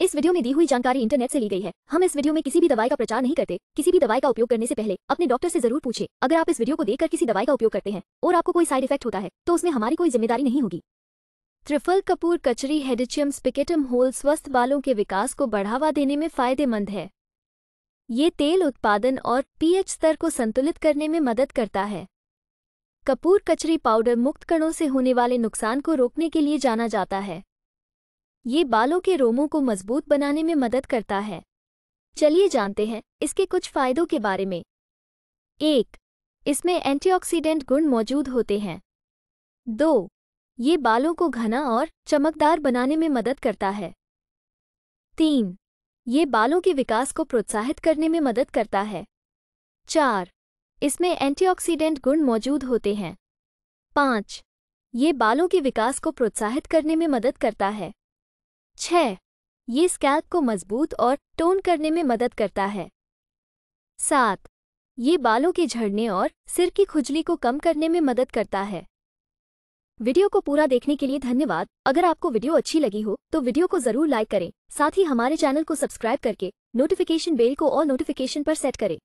इस वीडियो में दी हुई जानकारी इंटरनेट से ली गई है हम इस वीडियो में किसी भी दवाई का प्रचार नहीं करते किसी भी दवाई का उपयोग करने से पहले अपने डॉक्टर से जरूर पूछे अगर आप इस वीडियो को देखकर किसी दवाई का उपयोग करते हैं और आपको कोई साइड इफेक्ट होता है तो उसमें हमारी कोई जिम्मेदारी नहीं होगी त्रिफल कपूर कचरी हेडिचियम स्पिकेटम होल स्वस्थ बालों के विकास को बढ़ावा देने में फायदेमंद है ये तेल उत्पादन और पीएच स्तर को संतुलित करने में मदद करता है कपूर कचरी पाउडर मुक्त कणों से होने वाले नुकसान को रोकने के लिए जाना जाता है ये बालों के रोमों को मजबूत बनाने में मदद करता है चलिए जानते हैं इसके कुछ फायदों के बारे में एक इसमें एंटीऑक्सीडेंट गुण मौजूद होते हैं दो ये बालों को घना और चमकदार बनाने में मदद करता है तीन ये बालों के विकास को प्रोत्साहित करने में मदद करता है चार इसमें एंटीऑक्सीडेंट गुण मौजूद होते हैं पाँच ये बालों के विकास को प्रोत्साहित करने में मदद करता है छः ये स्कैल्प को मजबूत और टोन करने में मदद करता है सात ये बालों के झड़ने और सिर की खुजली को कम करने में मदद करता है वीडियो को पूरा देखने के लिए धन्यवाद अगर आपको वीडियो अच्छी लगी हो तो वीडियो को जरूर लाइक करें साथ ही हमारे चैनल को सब्सक्राइब करके नोटिफिकेशन बेल को और नोटिफिकेशन पर सेट करें